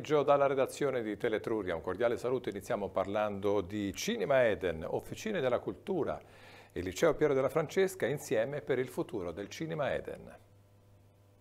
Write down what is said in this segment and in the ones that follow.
pomeriggio dalla redazione di Teletruria. Un cordiale saluto. Iniziamo parlando di Cinema Eden, Officine della Cultura e Liceo Piero della Francesca insieme per il futuro del Cinema Eden.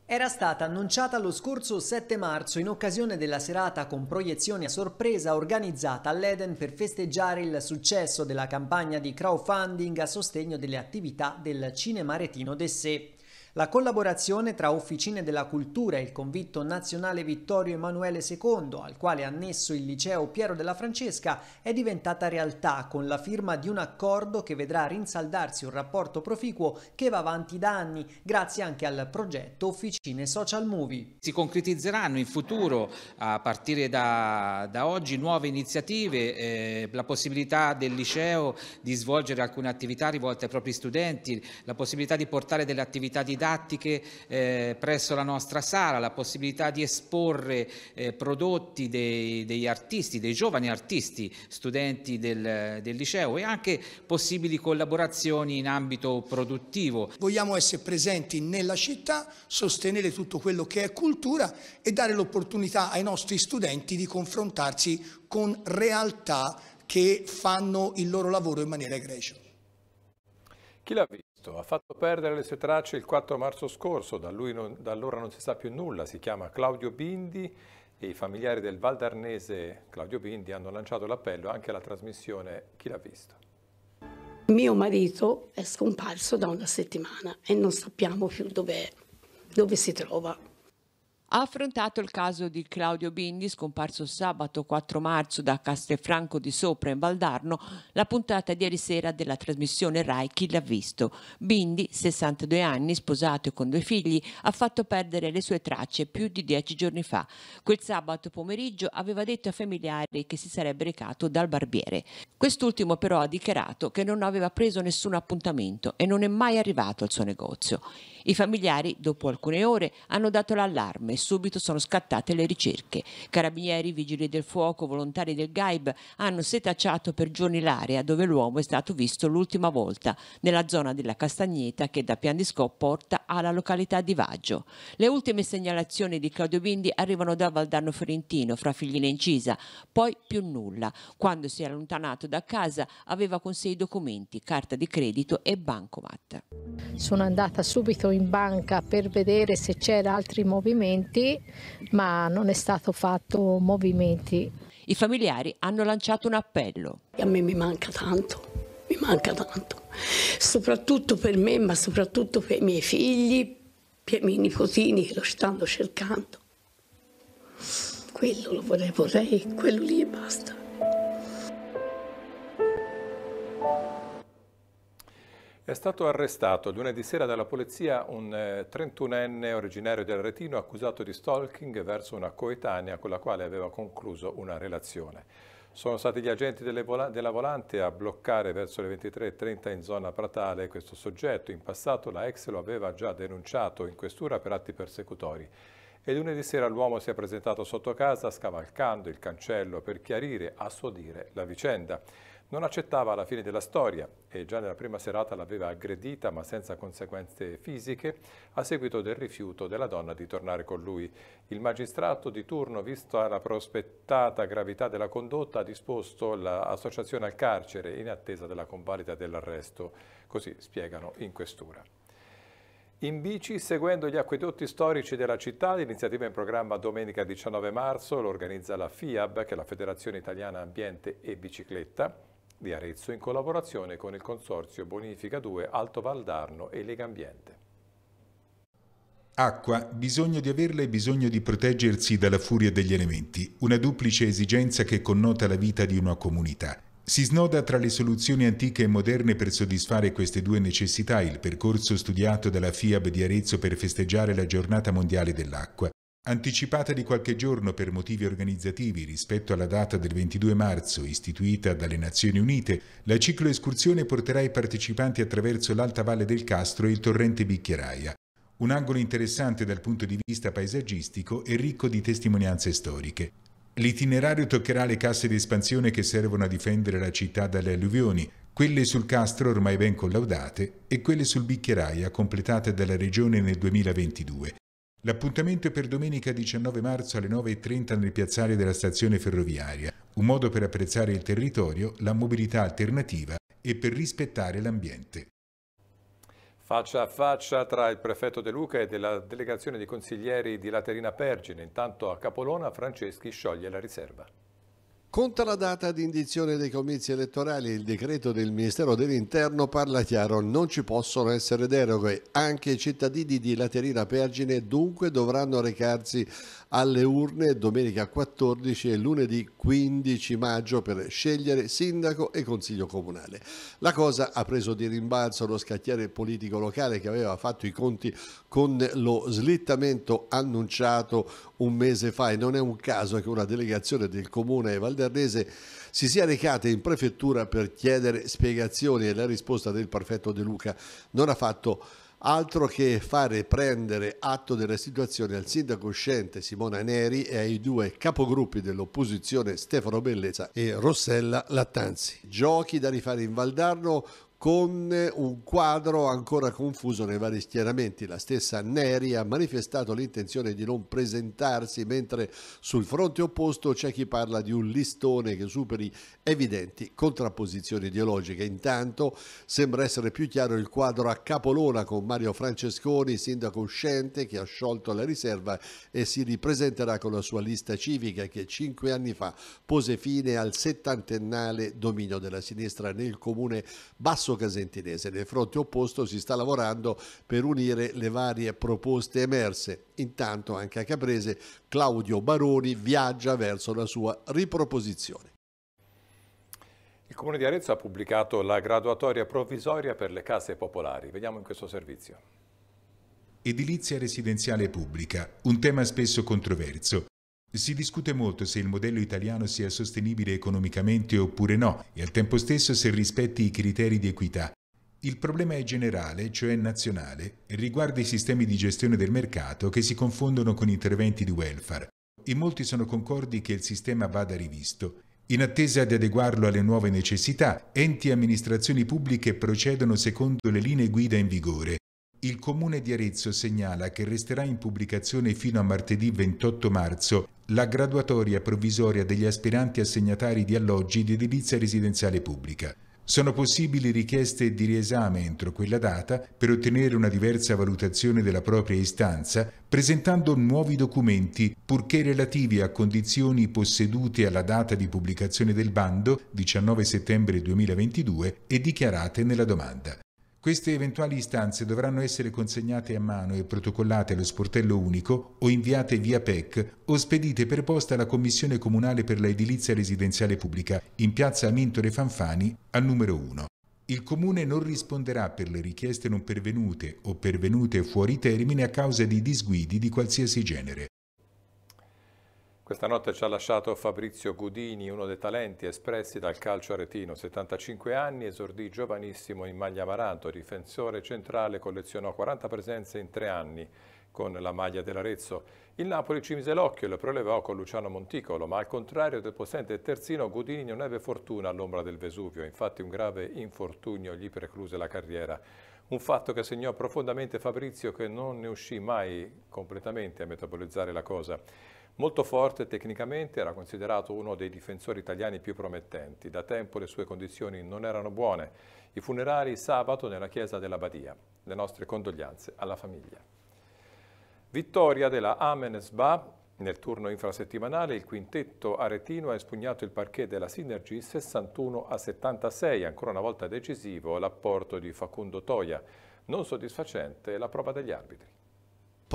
Era stata annunciata lo scorso 7 marzo in occasione della serata con proiezioni a sorpresa organizzata all'Eden per festeggiare il successo della campagna di crowdfunding a sostegno delle attività del Cinema Retino d'Essé. La collaborazione tra Officine della Cultura e il convitto nazionale Vittorio Emanuele II, al quale è annesso il liceo Piero della Francesca, è diventata realtà con la firma di un accordo che vedrà rinsaldarsi un rapporto proficuo che va avanti da anni, grazie anche al progetto Officine Social Movie. Si concretizzeranno in futuro, a partire da, da oggi, nuove iniziative, eh, la possibilità del liceo di svolgere alcune attività rivolte ai propri studenti, la possibilità di portare delle attività didattiche didattiche eh, presso la nostra sala, la possibilità di esporre eh, prodotti dei, degli artisti, dei giovani artisti, studenti del, del liceo e anche possibili collaborazioni in ambito produttivo. Vogliamo essere presenti nella città, sostenere tutto quello che è cultura e dare l'opportunità ai nostri studenti di confrontarsi con realtà che fanno il loro lavoro in maniera egregia. Chi l'ha visto? visto. Ha fatto perdere le sue tracce il 4 marzo scorso, da, non, da allora non si sa più nulla. Si chiama Claudio Bindi e i familiari del Valdarnese Claudio Bindi hanno lanciato l'appello anche alla trasmissione Chi l'ha visto. Mio marito è scomparso da una settimana e non sappiamo più dove, dove si trova ha affrontato il caso di Claudio Bindi, scomparso sabato 4 marzo da Castelfranco di Sopra in Valdarno, la puntata di ieri sera della trasmissione Rai Chi l'ha visto. Bindi, 62 anni, sposato e con due figli, ha fatto perdere le sue tracce più di dieci giorni fa. Quel sabato pomeriggio aveva detto ai familiari che si sarebbe recato dal barbiere. Quest'ultimo però ha dichiarato che non aveva preso nessun appuntamento e non è mai arrivato al suo negozio. I familiari, dopo alcune ore, hanno dato l'allarme e subito sono scattate le ricerche. Carabinieri, vigili del fuoco, volontari del GAIB hanno setacciato per giorni l'area dove l'uomo è stato visto l'ultima volta, nella zona della Castagneta che da Piandiscò porta alla località di Vaggio. Le ultime segnalazioni di Claudio Bindi arrivano da Valdanno Fiorentino, fra Figline Incisa, poi più nulla. Quando si è allontanato da casa aveva con sé i documenti, carta di credito e bancomat. Sono andata subito in banca per vedere se c'era altri movimenti interventi, ma non è stato fatto movimenti. I familiari hanno lanciato un appello. A me mi manca tanto mi manca tanto, soprattutto per me, ma soprattutto per i miei figli, per i miei nipotini che lo stanno cercando. Quello lo vorrei, vorrei, quello lì e basta. stato arrestato lunedì sera dalla polizia un 31enne eh, originario del Retino accusato di stalking verso una coetanea con la quale aveva concluso una relazione. Sono stati gli agenti vola della volante a bloccare verso le 23.30 in zona Pratale questo soggetto. In passato la ex lo aveva già denunciato in questura per atti persecutori e lunedì sera l'uomo si è presentato sotto casa scavalcando il cancello per chiarire, a suo dire, la vicenda. Non accettava la fine della storia e già nella prima serata l'aveva aggredita ma senza conseguenze fisiche a seguito del rifiuto della donna di tornare con lui. Il magistrato di turno, vista la prospettata gravità della condotta, ha disposto l'associazione al carcere in attesa della convalida dell'arresto, così spiegano in questura. In bici, seguendo gli acquedotti storici della città, l'iniziativa in programma domenica 19 marzo lo organizza la FIAB, che è la Federazione Italiana Ambiente e Bicicletta di Arezzo in collaborazione con il Consorzio Bonifica 2 Alto Valdarno e Legambiente. Acqua, bisogno di averla e bisogno di proteggersi dalla furia degli elementi, una duplice esigenza che connota la vita di una comunità. Si snoda tra le soluzioni antiche e moderne per soddisfare queste due necessità il percorso studiato dalla FIAB di Arezzo per festeggiare la giornata mondiale dell'acqua. Anticipata di qualche giorno per motivi organizzativi rispetto alla data del 22 marzo istituita dalle Nazioni Unite, la cicloescursione porterà i partecipanti attraverso l'alta valle del Castro e il torrente Bicchieraia, un angolo interessante dal punto di vista paesaggistico e ricco di testimonianze storiche. L'itinerario toccherà le casse di espansione che servono a difendere la città dalle alluvioni, quelle sul Castro ormai ben collaudate e quelle sul Bicchieraia completate dalla regione nel 2022 L'appuntamento è per domenica 19 marzo alle 9.30 nel piazzale della stazione ferroviaria, un modo per apprezzare il territorio, la mobilità alternativa e per rispettare l'ambiente. Faccia a faccia tra il prefetto De Luca e della delegazione di consiglieri di Laterina Pergine. Intanto a Capolona Franceschi scioglie la riserva. Conta la data di indizione dei comizi elettorali, il decreto del Ministero dell'Interno parla chiaro, non ci possono essere deroghe, anche i cittadini di Laterina Pergine dunque dovranno recarsi alle urne domenica 14 e lunedì 15 maggio per scegliere sindaco e consiglio comunale. La cosa ha preso di rimbalzo lo scacchiere politico locale che aveva fatto i conti con lo slittamento annunciato un mese fa e non è un caso che una delegazione del comune valdarnese si sia recata in prefettura per chiedere spiegazioni e la risposta del prefetto De Luca non ha fatto altro che fare prendere atto della situazione al sindaco uscente Simona Neri e ai due capogruppi dell'opposizione Stefano Bellezza e Rossella Lattanzi. Giochi da rifare in Valdarno, con un quadro ancora confuso nei vari schieramenti. La stessa Neri ha manifestato l'intenzione di non presentarsi, mentre sul fronte opposto c'è chi parla di un listone che superi evidenti contrapposizioni ideologiche. Intanto sembra essere più chiaro il quadro a Capolona con Mario Francesconi, sindaco uscente, che ha sciolto la riserva e si ripresenterà con la sua lista civica che cinque anni fa pose fine al settantennale dominio della sinistra nel comune Basso casentinese. Nel fronte opposto si sta lavorando per unire le varie proposte emerse. Intanto anche a Caprese Claudio Baroni viaggia verso la sua riproposizione. Il Comune di Arezzo ha pubblicato la graduatoria provvisoria per le case popolari. Vediamo in questo servizio. Edilizia residenziale pubblica, un tema spesso controverso. Si discute molto se il modello italiano sia sostenibile economicamente oppure no e al tempo stesso se rispetti i criteri di equità. Il problema è generale, cioè nazionale, e riguarda i sistemi di gestione del mercato che si confondono con interventi di welfare. In molti sono concordi che il sistema vada rivisto. In attesa di adeguarlo alle nuove necessità, enti e amministrazioni pubbliche procedono secondo le linee guida in vigore. Il comune di Arezzo segnala che resterà in pubblicazione fino a martedì 28 marzo la graduatoria provvisoria degli aspiranti assegnatari di alloggi di edilizia residenziale pubblica. Sono possibili richieste di riesame entro quella data per ottenere una diversa valutazione della propria istanza presentando nuovi documenti purché relativi a condizioni possedute alla data di pubblicazione del bando 19 settembre 2022 e dichiarate nella domanda. Queste eventuali istanze dovranno essere consegnate a mano e protocollate allo sportello unico o inviate via PEC o spedite per posta alla Commissione Comunale per la Edilizia Residenziale Pubblica in piazza Amintore Fanfani al numero 1. Il Comune non risponderà per le richieste non pervenute o pervenute fuori termine a causa di disguidi di qualsiasi genere. Questa notte ci ha lasciato Fabrizio Gudini, uno dei talenti espressi dal calcio aretino, 75 anni, esordì giovanissimo in maglia amaranto, difensore centrale, collezionò 40 presenze in tre anni con la maglia dell'Arezzo. Il Napoli ci mise l'occhio e lo prelevò con Luciano Monticolo, ma al contrario del possente terzino Gudini non ebbe fortuna all'ombra del Vesuvio, infatti un grave infortunio gli precluse la carriera. Un fatto che segnò profondamente Fabrizio che non ne uscì mai completamente a metabolizzare la cosa. Molto forte tecnicamente, era considerato uno dei difensori italiani più promettenti. Da tempo le sue condizioni non erano buone. I funerali sabato nella chiesa della Badia. Le nostre condoglianze alla famiglia. Vittoria della Amen Sba. Nel turno infrasettimanale il quintetto aretino ha espugnato il parquet della Synergy 61 a 76, ancora una volta decisivo l'apporto di Facundo Toia, non soddisfacente la prova degli arbitri.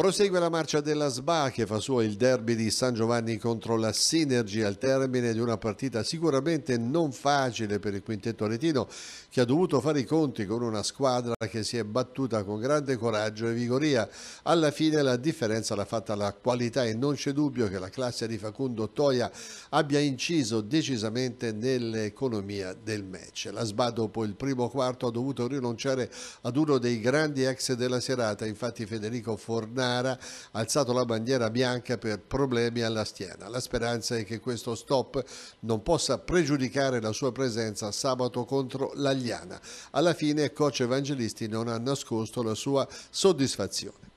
Prosegue la marcia della SBA che fa suo il derby di San Giovanni contro la Sinergi al termine di una partita sicuramente non facile per il quintetto aretino che ha dovuto fare i conti con una squadra che si è battuta con grande coraggio e vigoria. Alla fine la differenza l'ha fatta la qualità e non c'è dubbio che la classe di Facundo Toia abbia inciso decisamente nell'economia del match. La SBA dopo il primo quarto ha dovuto rinunciare ad uno dei grandi ex della serata, infatti Federico Fornari ha alzato la bandiera bianca per problemi alla schiena. La speranza è che questo stop non possa pregiudicare la sua presenza sabato contro l'Agliana. Alla fine coach Evangelisti non ha nascosto la sua soddisfazione.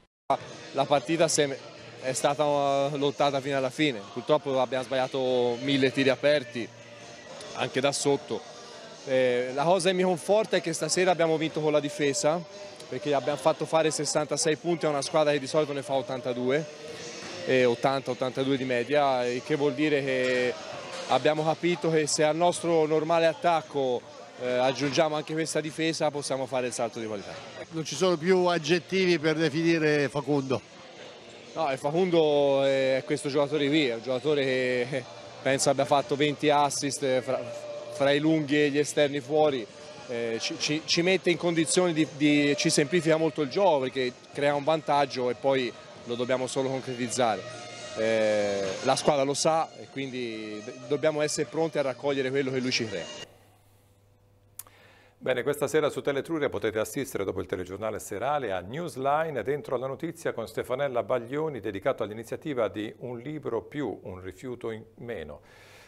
La partita è stata eh, lottata fino alla fine, purtroppo abbiamo sbagliato mille tiri aperti, anche da sotto. Eh, la cosa che mi conforta è che stasera abbiamo vinto con la difesa, perché abbiamo fatto fare 66 punti a una squadra che di solito ne fa 82, 80-82 di media, il che vuol dire che abbiamo capito che se al nostro normale attacco eh, aggiungiamo anche questa difesa possiamo fare il salto di qualità. Non ci sono più aggettivi per definire Facundo? No, Facundo è questo giocatore qui, è un giocatore che eh, penso abbia fatto 20 assist fra, fra i lunghi e gli esterni fuori, eh, ci, ci, mette in condizioni di, di, ci semplifica molto il gioco perché crea un vantaggio e poi lo dobbiamo solo concretizzare. Eh, la squadra lo sa e quindi dobbiamo essere pronti a raccogliere quello che lui ci crea. Bene, questa sera su Teletruria potete assistere dopo il telegiornale serale a Newsline dentro alla notizia con Stefanella Baglioni dedicato all'iniziativa di Un libro più, un rifiuto in meno.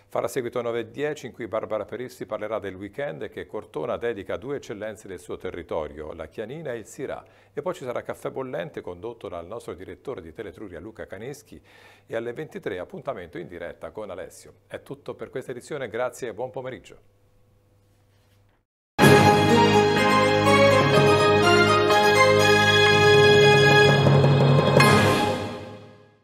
Farà seguito 9.10 in cui Barbara Perissi parlerà del weekend che Cortona dedica a due eccellenze del suo territorio, la Chianina e il Sirà. E poi ci sarà Caffè Bollente condotto dal nostro direttore di Teletruria Luca Caneschi e alle 23 appuntamento in diretta con Alessio. È tutto per questa edizione, grazie e buon pomeriggio.